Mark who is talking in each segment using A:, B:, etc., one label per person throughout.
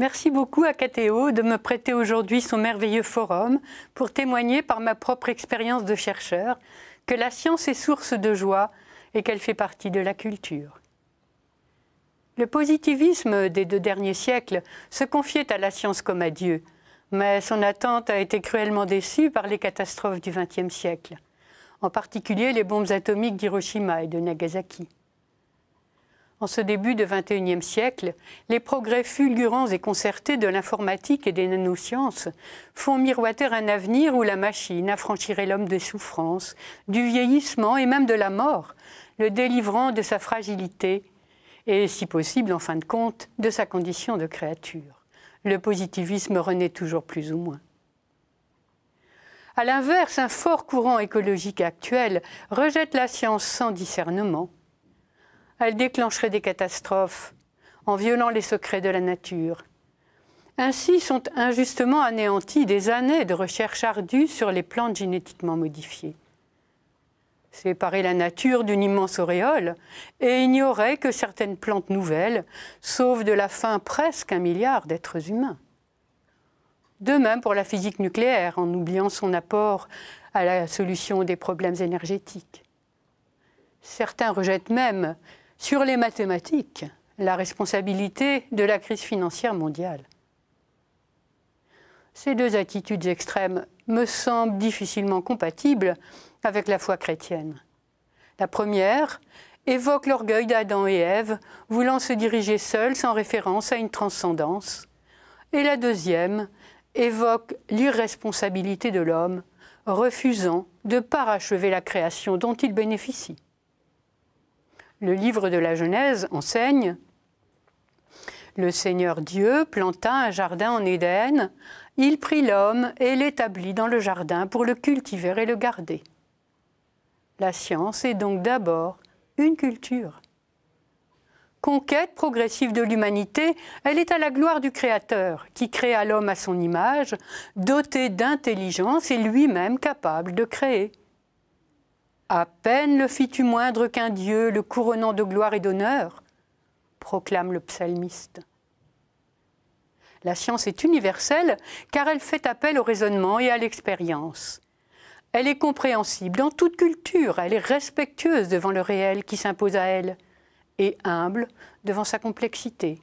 A: Merci beaucoup à Kateo de me prêter aujourd'hui son merveilleux forum pour témoigner par ma propre expérience de chercheur que la science est source de joie et qu'elle fait partie de la culture. Le positivisme des deux derniers siècles se confiait à la science comme à Dieu, mais son attente a été cruellement déçue par les catastrophes du XXe siècle, en particulier les bombes atomiques d'Hiroshima et de Nagasaki en ce début de e siècle, les progrès fulgurants et concertés de l'informatique et des nanosciences font miroiter un avenir où la machine affranchirait l'homme de souffrances, du vieillissement et même de la mort, le délivrant de sa fragilité et, si possible, en fin de compte, de sa condition de créature. Le positivisme renaît toujours plus ou moins. À l'inverse, un fort courant écologique actuel rejette la science sans discernement elle déclencherait des catastrophes en violant les secrets de la nature. Ainsi sont injustement anéanties des années de recherche ardues sur les plantes génétiquement modifiées. Séparer la nature d'une immense auréole et ignorer que certaines plantes nouvelles sauvent de la faim presque un milliard d'êtres humains. De même pour la physique nucléaire, en oubliant son apport à la solution des problèmes énergétiques. Certains rejettent même sur les mathématiques la responsabilité de la crise financière mondiale. Ces deux attitudes extrêmes me semblent difficilement compatibles avec la foi chrétienne. La première évoque l'orgueil d'Adam et Ève, voulant se diriger seuls sans référence à une transcendance, et la deuxième évoque l'irresponsabilité de l'homme, refusant de parachever la création dont il bénéficie. Le livre de la Genèse enseigne Le Seigneur Dieu planta un jardin en Éden, il prit l'homme et l'établit dans le jardin pour le cultiver et le garder. La science est donc d'abord une culture. Conquête progressive de l'humanité, elle est à la gloire du Créateur, qui créa l'homme à son image, doté d'intelligence et lui-même capable de créer. À peine le fis-tu moindre qu'un Dieu, le couronnant de gloire et d'honneur, proclame le psalmiste. La science est universelle car elle fait appel au raisonnement et à l'expérience. Elle est compréhensible dans toute culture, elle est respectueuse devant le réel qui s'impose à elle et humble devant sa complexité.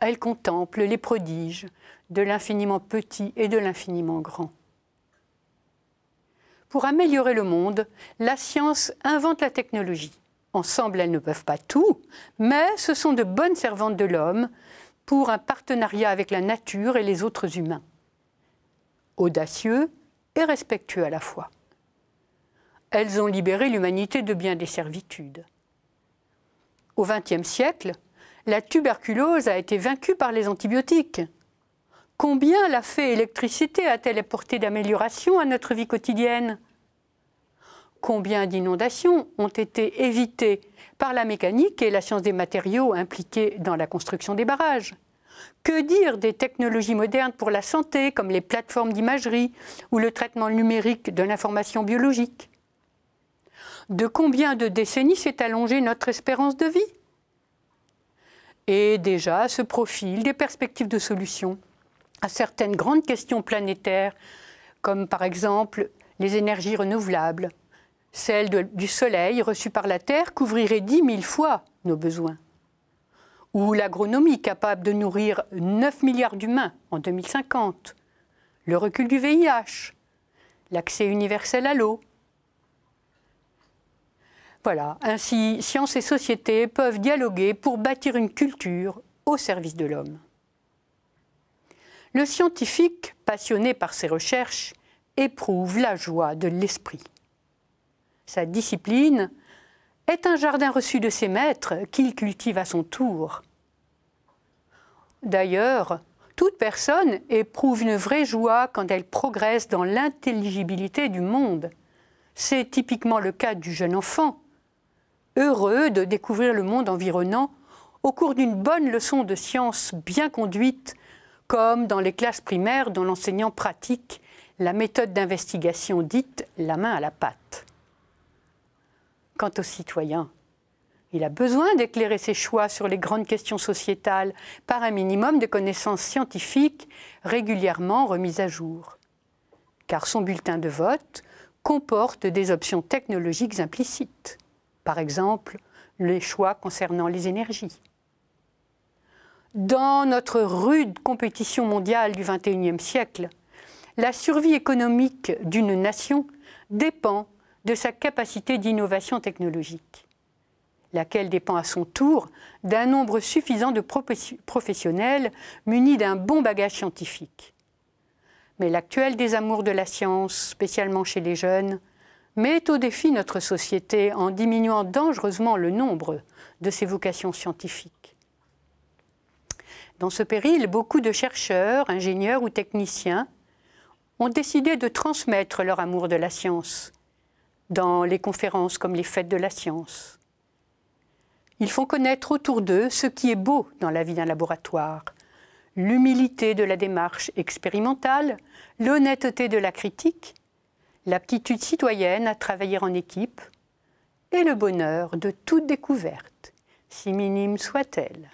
A: Elle contemple les prodiges de l'infiniment petit et de l'infiniment grand. Pour améliorer le monde, la science invente la technologie. Ensemble, elles ne peuvent pas tout, mais ce sont de bonnes servantes de l'homme pour un partenariat avec la nature et les autres humains. Audacieux et respectueux à la fois. Elles ont libéré l'humanité de bien des servitudes. Au XXe siècle, la tuberculose a été vaincue par les antibiotiques. Combien la fée électricité a-t-elle apporté d'amélioration à notre vie quotidienne Combien d'inondations ont été évitées par la mécanique et la science des matériaux impliqués dans la construction des barrages Que dire des technologies modernes pour la santé, comme les plateformes d'imagerie ou le traitement numérique de l'information biologique De combien de décennies s'est allongée notre espérance de vie Et déjà se profilent des perspectives de solutions à certaines grandes questions planétaires, comme par exemple les énergies renouvelables. Celle du Soleil reçue par la Terre couvrirait dix mille fois nos besoins. Ou l'agronomie capable de nourrir 9 milliards d'humains en 2050. Le recul du VIH. L'accès universel à l'eau. Voilà, ainsi science et société peuvent dialoguer pour bâtir une culture au service de l'homme le scientifique, passionné par ses recherches, éprouve la joie de l'esprit. Sa discipline est un jardin reçu de ses maîtres qu'il cultive à son tour. D'ailleurs, toute personne éprouve une vraie joie quand elle progresse dans l'intelligibilité du monde. C'est typiquement le cas du jeune enfant, heureux de découvrir le monde environnant au cours d'une bonne leçon de science bien conduite comme dans les classes primaires dont l'enseignant pratique la méthode d'investigation dite la main à la patte. Quant au citoyen, il a besoin d'éclairer ses choix sur les grandes questions sociétales par un minimum de connaissances scientifiques régulièrement remises à jour. Car son bulletin de vote comporte des options technologiques implicites, par exemple les choix concernant les énergies dans notre rude compétition mondiale du XXIe siècle, la survie économique d'une nation dépend de sa capacité d'innovation technologique, laquelle dépend à son tour d'un nombre suffisant de professionnels munis d'un bon bagage scientifique. Mais l'actuel désamour de la science, spécialement chez les jeunes, met au défi notre société en diminuant dangereusement le nombre de ses vocations scientifiques. Dans ce péril, beaucoup de chercheurs, ingénieurs ou techniciens ont décidé de transmettre leur amour de la science dans les conférences comme les fêtes de la science. Ils font connaître autour d'eux ce qui est beau dans la vie d'un laboratoire, l'humilité de la démarche expérimentale, l'honnêteté de la critique, l'aptitude citoyenne à travailler en équipe et le bonheur de toute découverte, si minime soit-elle.